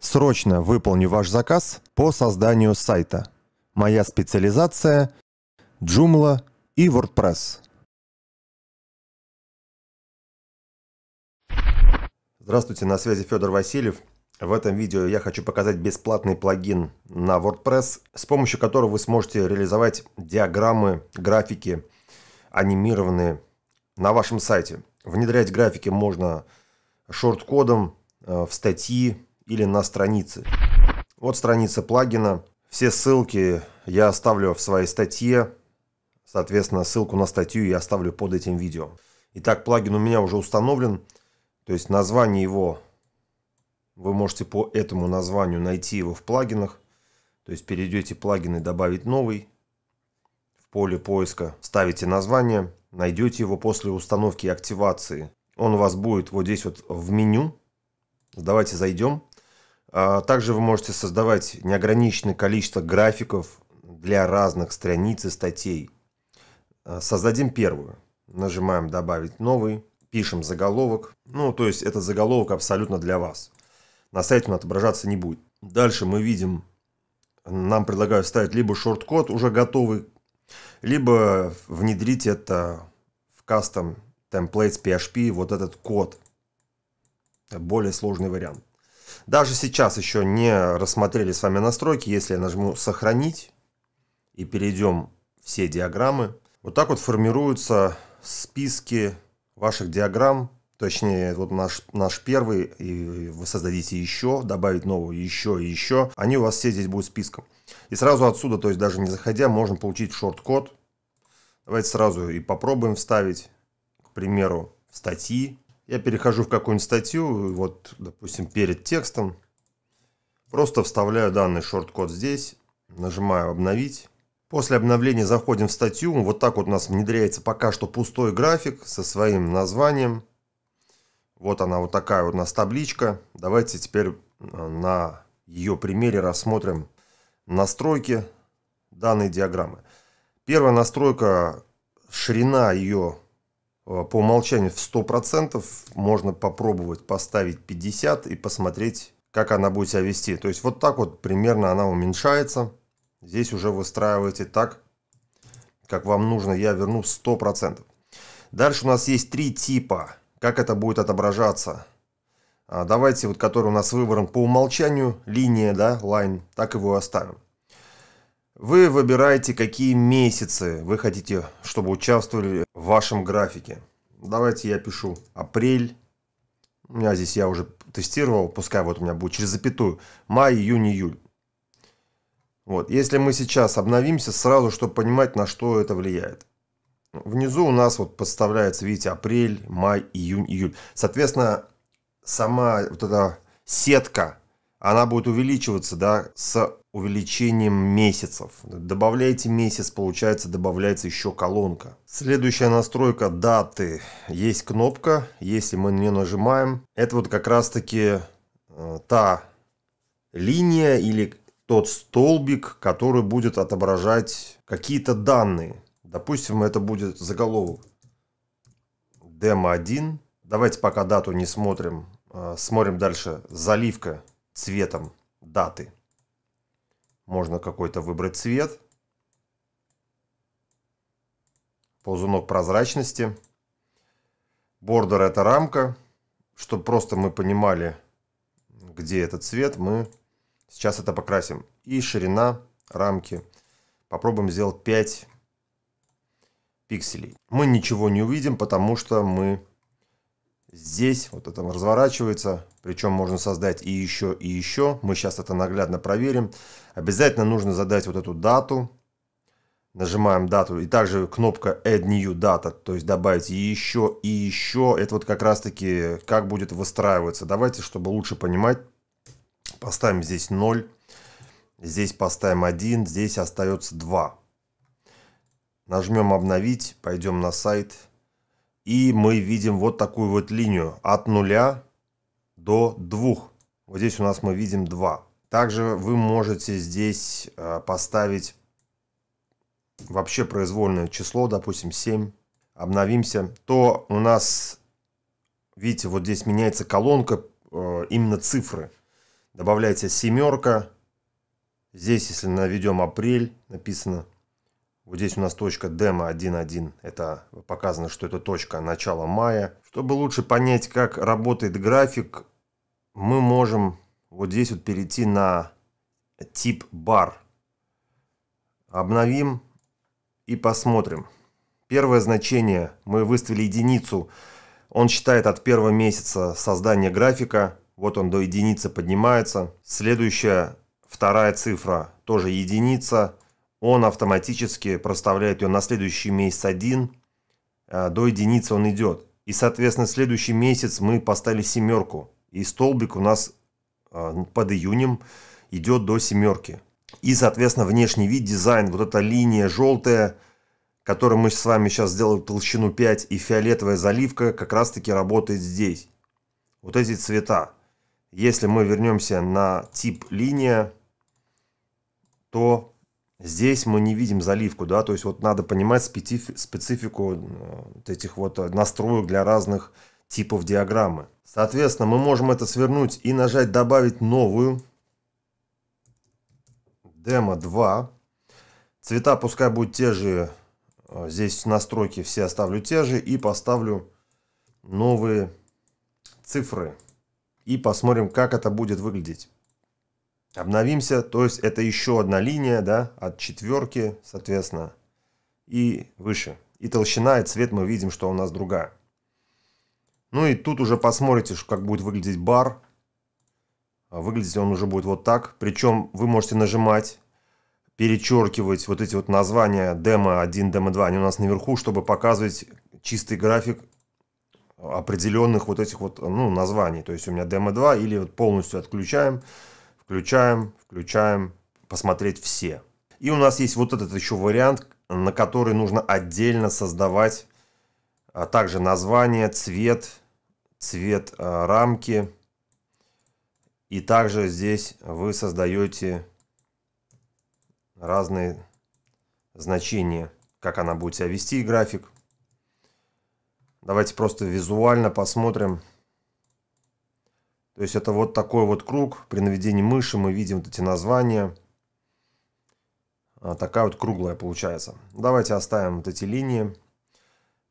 Срочно выполню ваш заказ по созданию сайта. Моя специализация – Joomla и WordPress. Здравствуйте, на связи Федор Васильев. В этом видео я хочу показать бесплатный плагин на WordPress, с помощью которого вы сможете реализовать диаграммы, графики, анимированные на вашем сайте. Внедрять графики можно шорт-кодом э, в статьи, или на странице. Вот страница плагина. Все ссылки я оставлю в своей статье. Соответственно, ссылку на статью я оставлю под этим видео. Итак, плагин у меня уже установлен. То есть название его, вы можете по этому названию найти его в плагинах. То есть перейдете плагины «Добавить новый». В поле поиска ставите название, найдете его после установки и активации. Он у вас будет вот здесь вот в меню. Давайте зайдем. А, также вы можете создавать неограниченное количество графиков для разных страниц и статей. А, создадим первую. Нажимаем «Добавить новый», пишем заголовок. Ну, то есть этот заголовок абсолютно для вас. На сайте он отображаться не будет. Дальше мы видим, нам предлагают вставить либо шорт-код уже готовый, либо внедрить это в кастом Templates PHP, вот этот код. Более сложный вариант. Даже сейчас еще не рассмотрели с вами настройки. Если я нажму «Сохранить» и перейдем все диаграммы, вот так вот формируются списки ваших диаграмм, точнее, вот наш, наш первый, и вы создадите еще, добавить новую, еще и еще, они у вас все здесь будут списком. И сразу отсюда, то есть даже не заходя, можно получить шорт-код. Давайте сразу и попробуем вставить, к примеру, статьи. Я перехожу в какую-нибудь статью, вот, допустим, перед текстом. Просто вставляю данный шорт-код здесь, нажимаю «Обновить». После обновления заходим в статью. Вот так вот у нас внедряется пока что пустой график со своим названием. Вот она вот такая вот у нас табличка. Давайте теперь э, на ее примере рассмотрим настройки данной диаграммы. Первая настройка, ширина ее Э, по умолчанию в 100% можно попробовать поставить 50 и посмотреть, как она будет себя вести. То есть вот так вот примерно она уменьшается. Здесь уже выстраиваете так, как вам нужно. Я верну 100%. Дальше у нас есть три типа, как это будет отображаться. А, давайте вот который у нас выбран по умолчанию, линия, да, line. так его оставим. Вы выбираете, какие месяцы вы хотите, чтобы участвовали в вашем графике. Давайте я пишу апрель. У меня здесь я уже тестировал, пускай вот у меня будет через запятую. Май, июнь, июль. Вот, если мы сейчас обновимся, сразу, чтобы понимать, на что это влияет. Внизу у нас вот подставляется, видите, апрель, май, июнь, июль. Соответственно, сама вот эта сетка она будет увеличиваться, да, с увеличением месяцев. Добавляете месяц, получается, добавляется еще колонка. Следующая настройка даты. Есть кнопка, если мы не нажимаем, это вот как раз-таки э, та линия или тот столбик, который будет отображать какие-то данные. Допустим, это будет заголовок демо 1. Давайте пока дату не смотрим. Э, смотрим дальше. Заливка цветом даты. Можно какой-то выбрать цвет. Ползунок прозрачности. Бордер это рамка. Чтобы просто мы понимали, где этот цвет, мы сейчас это покрасим. И ширина рамки. Попробуем сделать 5 пикселей. Мы ничего не увидим, потому что мы Здесь вот это разворачивается, причем можно создать и еще, и еще. Мы сейчас это наглядно проверим. Обязательно нужно задать вот эту дату. Нажимаем дату и также кнопка Add New Data, то есть добавить и еще, и еще. Это вот как раз таки как будет выстраиваться. Давайте, чтобы лучше понимать, поставим здесь 0, здесь поставим 1, здесь остается 2. Нажмем обновить, пойдем на сайт. И мы видим вот такую вот линию от 0 до 2. Вот здесь у нас мы видим 2. Также вы можете здесь э, поставить вообще произвольное число, допустим 7. Обновимся. То у нас, видите, вот здесь меняется колонка, э, именно цифры. Добавляется семерка. Здесь, если наведем апрель, написано вот здесь у нас точка демо 1.1. Это показано, что это точка начала мая. Чтобы лучше понять, как работает график, мы можем вот здесь вот перейти на тип бар. Обновим и посмотрим. Первое значение мы выставили единицу. Он считает от первого месяца создания графика. Вот он до единицы поднимается. Следующая, вторая цифра тоже единица он автоматически проставляет ее на следующий месяц один, э, до единицы он идет. И, соответственно, следующий месяц мы поставили семерку, и столбик у нас э, под июнем идет до семерки. И, соответственно, внешний вид, дизайн, вот эта линия желтая, которую мы с вами сейчас сделали толщину 5, и фиолетовая заливка как раз-таки работает здесь. Вот эти цвета. Если мы вернемся на тип линия, то Здесь мы не видим заливку, да, то есть вот надо понимать специфику э, этих вот настроек для разных типов диаграммы. Соответственно, мы можем это свернуть и нажать «Добавить новую». Демо 2. Цвета пускай будут те же. Э, здесь настройки все оставлю те же. И поставлю новые цифры. И посмотрим, как это будет выглядеть. Обновимся, то есть это еще одна линия, да, от четверки, соответственно, и выше. И толщина, и цвет мы видим, что у нас другая. Ну и тут уже посмотрите, как будет выглядеть бар. А, выглядеть он уже будет вот так. Причем вы можете нажимать, перечеркивать вот эти вот названия демо 1, демо 2. Они у нас наверху, чтобы показывать чистый график определенных вот этих вот ну, названий. То есть у меня демо 2 или вот полностью отключаем включаем, включаем, посмотреть все. И у нас есть вот этот еще вариант, на который нужно отдельно создавать а также название, цвет, цвет а, рамки. И также здесь вы создаете разные значения, как она будет себя вести, график. Давайте просто визуально посмотрим. То есть это вот такой вот круг. При наведении мыши мы видим вот эти названия. А, такая вот круглая получается. Давайте оставим вот эти линии.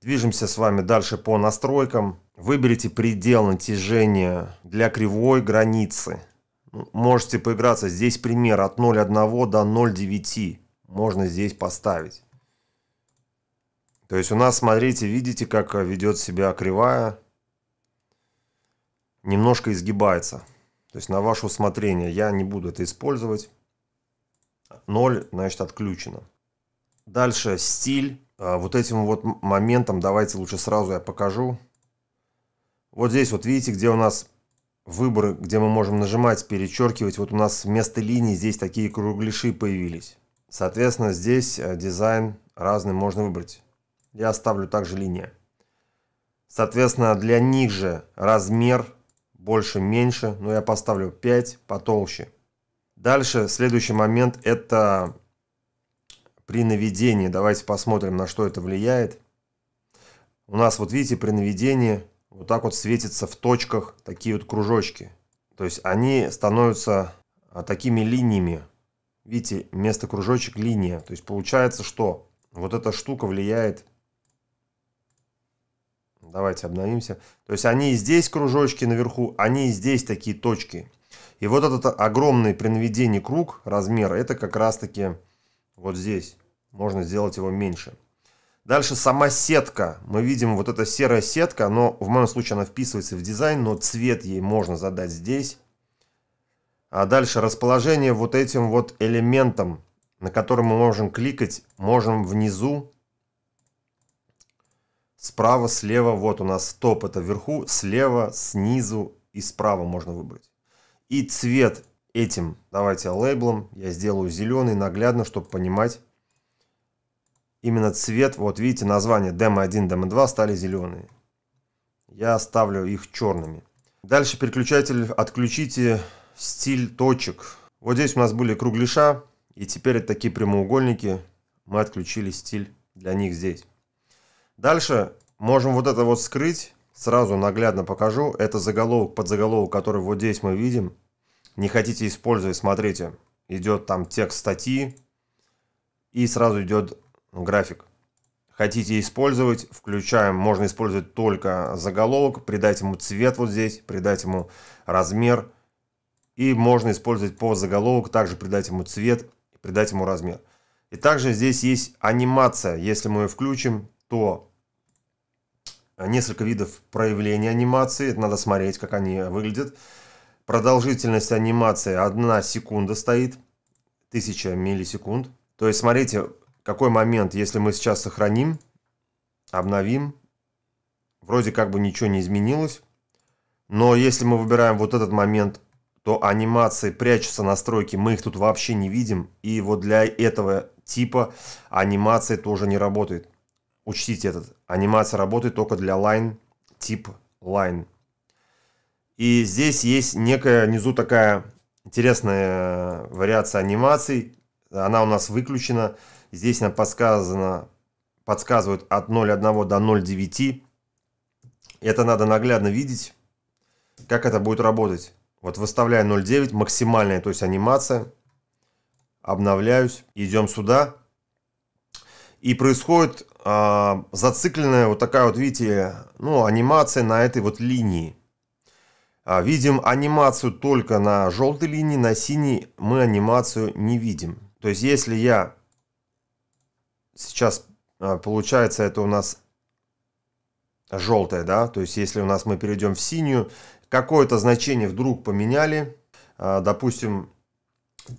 Движемся с вами дальше по настройкам. Выберите предел натяжения для кривой границы. Ну, можете поиграться. Здесь пример от 0,1 до 0,9. Можно здесь поставить. То есть у нас, смотрите, видите, как ведет себя кривая немножко изгибается. То есть на ваше усмотрение я не буду это использовать. 0, значит, отключено. Дальше стиль. А, вот этим вот моментом давайте лучше сразу я покажу. Вот здесь вот видите, где у нас выборы, где мы можем нажимать, перечеркивать. Вот у нас вместо линий здесь такие кругляши появились. Соответственно, здесь э, дизайн разный можно выбрать. Я оставлю также линия. Соответственно, для них же размер больше, меньше, но я поставлю 5 потолще. Дальше, следующий момент, это при наведении. Давайте посмотрим, на что это влияет. У нас, вот видите, при наведении вот так вот светятся в точках такие вот кружочки. То есть они становятся а, такими линиями. Видите, вместо кружочек линия. То есть получается, что вот эта штука влияет Давайте обновимся. То есть они здесь кружочки наверху, они здесь такие точки. И вот этот огромный при наведении круг размер, это как раз таки вот здесь. Можно сделать его меньше. Дальше сама сетка. Мы видим вот эта серая сетка, но в моем случае она вписывается в дизайн, но цвет ей можно задать здесь. А дальше расположение вот этим вот элементом, на котором мы можем кликать, можем внизу справа, слева, вот у нас топ это вверху, слева, снизу и справа можно выбрать. И цвет этим, давайте лейблом, я сделаю зеленый, наглядно, чтобы понимать именно цвет. Вот видите, названия демо 1, демо 2 стали зеленые. Я оставлю их черными. Дальше переключатель отключите стиль точек. Вот здесь у нас были кругляша, и теперь это такие прямоугольники. Мы отключили стиль для них здесь. Дальше можем вот это вот скрыть. Сразу наглядно покажу. Это заголовок, под заголовок, который вот здесь мы видим. Не хотите использовать, смотрите. Идет там текст статьи. И сразу идет график. Хотите использовать, включаем. Можно использовать только заголовок. Придать ему цвет вот здесь. Придать ему размер. И можно использовать по заголовок. Также придать ему цвет. Придать ему размер. И также здесь есть анимация. Если мы ее включим, то э, несколько видов проявления анимации. Надо смотреть, как они выглядят. Продолжительность анимации 1 секунда стоит. 1000 миллисекунд. То есть смотрите, какой момент, если мы сейчас сохраним, обновим, вроде как бы ничего не изменилось. Но если мы выбираем вот этот момент, то анимации прячутся настройки, мы их тут вообще не видим. И вот для этого типа анимации тоже не работает. Учтите этот. Анимация работает только для line, тип line. И здесь есть некая внизу такая интересная э, вариация анимаций. Она у нас выключена. Здесь нам подсказано, подсказывают от 0.1 до 0.9. Это надо наглядно видеть, как это будет работать. Вот выставляю 0.9, максимальная, то есть анимация. Обновляюсь. Идем сюда. И происходит э, зацикленная вот такая вот, видите, ну, анимация на этой вот линии. А, видим анимацию только на желтой линии, на синей мы анимацию не видим. То есть если я сейчас, а, получается, это у нас желтая, да, то есть если у нас мы перейдем в синюю, какое-то значение вдруг поменяли, допустим,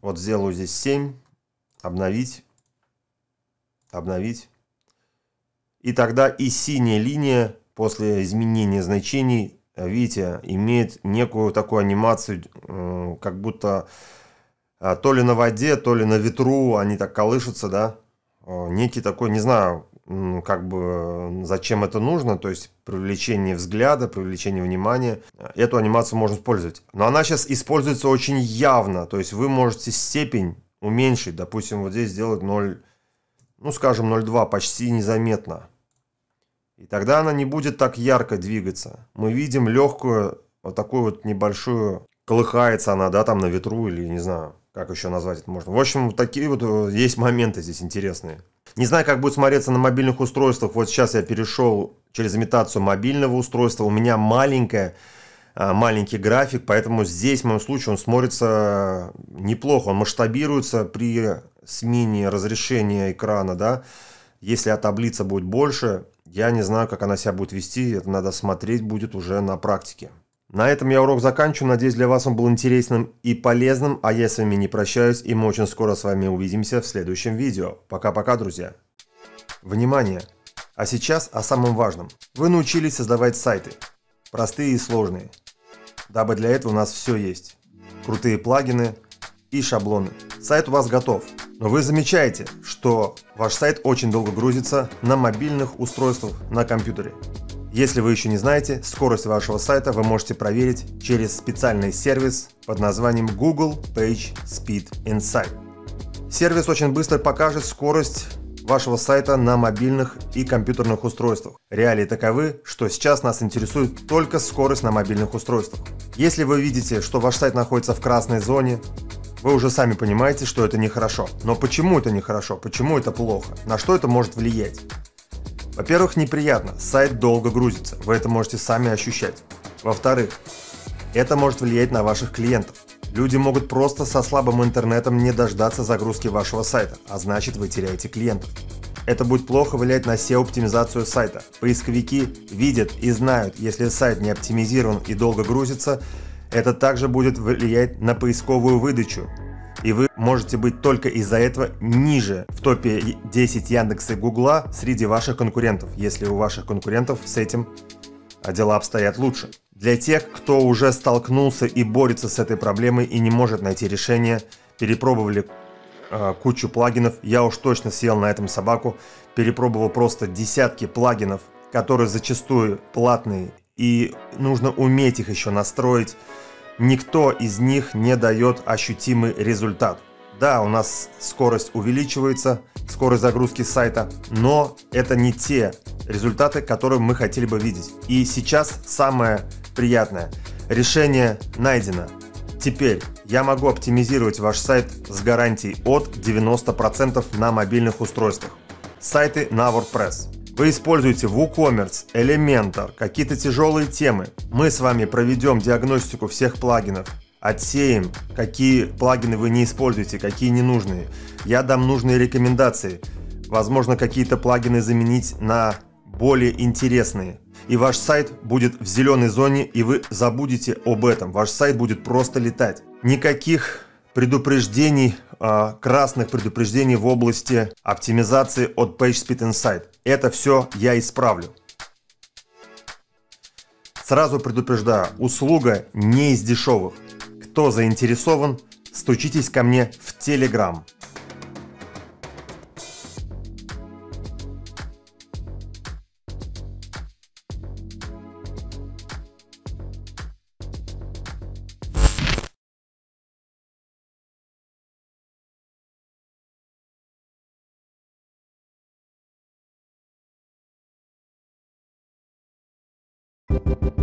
вот сделаю здесь 7, обновить обновить. И тогда и синяя линия после изменения значений, э, видите, имеет некую такую анимацию, э, как будто э, то ли на воде, то ли на ветру они так колышутся, да. Некий такой, не знаю, как бы зачем это нужно, то есть привлечение взгляда, привлечение внимания. Эту анимацию можно использовать. Но она сейчас используется очень явно, то есть вы можете степень уменьшить, допустим, вот здесь сделать 0 ну скажем 0,2, почти незаметно. И тогда она не будет так ярко двигаться. Мы видим легкую, вот такую вот небольшую, колыхается она, да, там на ветру или не знаю, как еще назвать это можно. В общем, такие вот э, есть моменты здесь интересные. Не знаю, как будет смотреться на мобильных устройствах. Вот сейчас я перешел через имитацию мобильного устройства. У меня маленькая Э, маленький график, поэтому здесь, в моем случае, он смотрится э, неплохо, он масштабируется при смене разрешения экрана, да, если а таблица будет больше, я не знаю, как она себя будет вести, это надо смотреть будет уже на практике. На этом я урок заканчиваю, надеюсь, для вас он был интересным и полезным, а я с вами не прощаюсь, и мы очень скоро с вами увидимся в следующем видео. Пока-пока, друзья. Внимание! А сейчас о самом важном. Вы научились создавать сайты. Простые и сложные – дабы для этого у нас все есть. Крутые плагины и шаблоны. Сайт у вас готов, но вы замечаете, что ваш сайт очень долго грузится на мобильных устройствах на компьютере. Если вы еще не знаете, скорость вашего сайта вы можете проверить через специальный сервис под названием Google Page Speed Insight. Сервис очень быстро покажет скорость вашего сайта на мобильных и компьютерных устройствах. Реалии таковы, что сейчас нас интересует только скорость на мобильных устройствах. Если вы видите, что ваш сайт находится в красной зоне, вы уже сами понимаете, что это нехорошо. Но почему это нехорошо? Почему это плохо? На что это может влиять? Во-первых, неприятно, сайт долго грузится, вы это можете сами ощущать. Во-вторых, это может влиять на ваших клиентов. Люди могут просто со слабым интернетом не дождаться загрузки вашего сайта, а значит вы теряете клиентов. Это будет плохо влиять на SEO-оптимизацию сайта. Поисковики видят и знают, если сайт не оптимизирован и долго грузится, это также будет влиять на поисковую выдачу. И вы можете быть только из-за этого ниже в топе 10 Яндекса и Гугла среди ваших конкурентов, если у ваших конкурентов с этим а, дела обстоят лучше. Для тех, кто уже столкнулся и борется с этой проблемой и не может найти решение, перепробовали э, кучу плагинов, я уж точно съел на этом собаку, перепробовал просто десятки плагинов, которые зачастую платные, и нужно уметь их еще настроить, никто из них не дает ощутимый результат – да, у нас скорость увеличивается, скорость загрузки сайта, но это не те результаты, которые мы хотели бы видеть. И сейчас самое приятное. Решение найдено. Теперь я могу оптимизировать ваш сайт с гарантией от 90% на мобильных устройствах. Сайты на WordPress. Вы используете WooCommerce, Elementor, какие-то тяжелые темы. Мы с вами проведем диагностику всех плагинов, отсеем, какие плагины вы не используете, какие ненужные. Я дам нужные рекомендации. Возможно, какие-то плагины заменить на более интересные. И ваш сайт будет в зеленой зоне, и вы забудете об этом. Ваш сайт будет просто летать. Никаких предупреждений, а, красных предупреждений в области оптимизации от PageSpeed Insight. Это все я исправлю. Сразу предупреждаю, услуга не из дешевых. Кто заинтересован, стучитесь ко мне в Телеграм. Thank you.